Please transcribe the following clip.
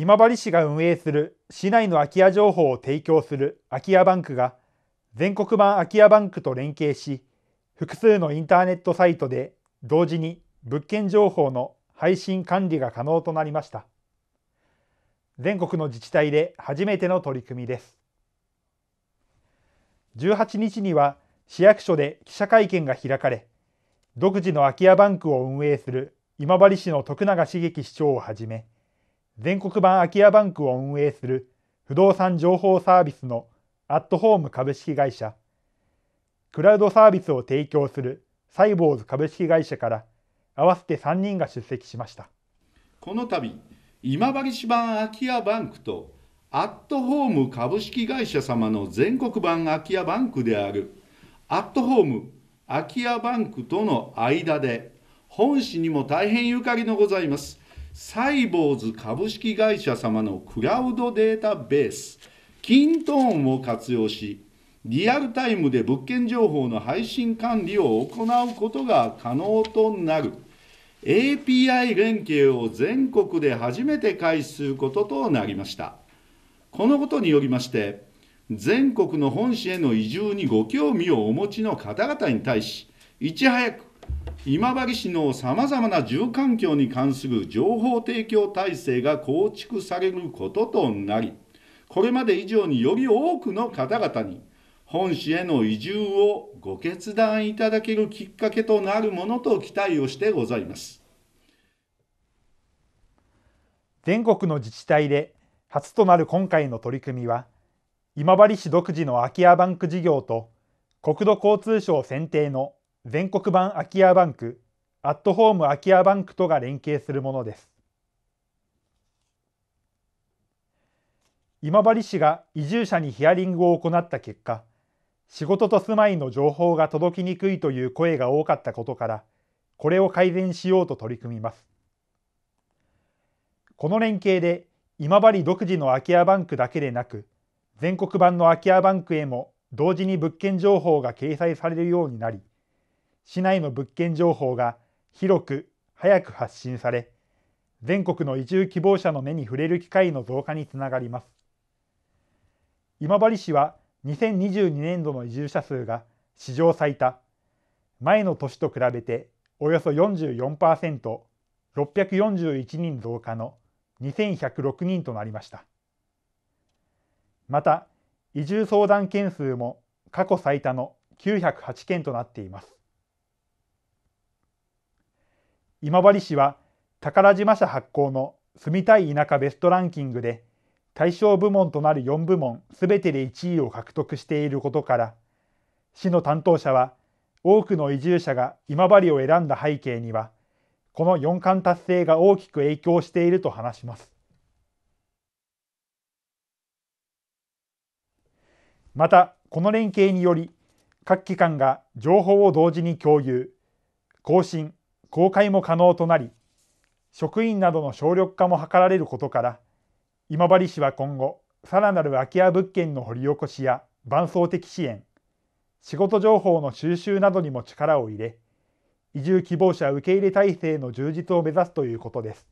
今治市が運営する市内の空き家情報を提供する空き家バンクが全国版空き家バンクと連携し複数のインターネットサイトで同時に物件情報の配信管理が可能となりました全国の自治体で初めての取り組みです18日には市役所で記者会見が開かれ独自の空き家バンクを運営する今治市の徳永茂樹市長をはじめ全国版空き家バンクを運営する不動産情報サービスのアットホーム株式会社、クラウドサービスを提供するサイボーズ株式会社から合わせて3人が出席しました。この度、今治版空き家バンクとアットホーム株式会社様の全国版空き家バンクであるアットホーム空き家バンクとの間で本市にも大変ゆかりのございますサイボーズ株式会社様のクラウドデータベース、キントーンを活用し、リアルタイムで物件情報の配信管理を行うことが可能となる API 連携を全国で初めて開始することとなりましたこのことによりまして全国の本市への移住にご興味をお持ちの方々に対しいち早く今治市のさまざまな住環境に関する情報提供体制が構築されることとなりこれまで以上により多くの方々に本市への移住をご決断いただけるきっかけとなるものと期待をしてございます全国の自治体で初となる今回の取り組みは今治市独自の空き家バンク事業と国土交通省選定の全国版空き家バンクアットホーム空き家バンクとが連携するものです今治市が移住者にヒアリングを行った結果仕事と住まいの情報が届きにくいという声が多かったことからこれを改善しようと取り組みますこの連携で今治独自の空き家バンクだけでなく全国版の空き家バンクへも同時に物件情報が掲載されるようになり市内の物件情報が広く早く発信され、全国の移住希望者の目に触れる機会の増加につながります。今治市は2022年度の移住者数が史上最多、前の年と比べておよそ44%、641人増加の2106人となりました。また、移住相談件数も過去最多の908件となっています。今治市は宝島社発行の住みたい田舎ベストランキングで対象部門となる4部門すべてで1位を獲得していることから市の担当者は多くの移住者が今治を選んだ背景にはこの4冠達成が大きく影響していると話しますまたこの連携により各機関が情報を同時に共有更新公開も可能となり職員などの省力化も図られることから今治市は今後さらなる空き家物件の掘り起こしや伴走的支援仕事情報の収集などにも力を入れ移住希望者受け入れ体制の充実を目指すということです。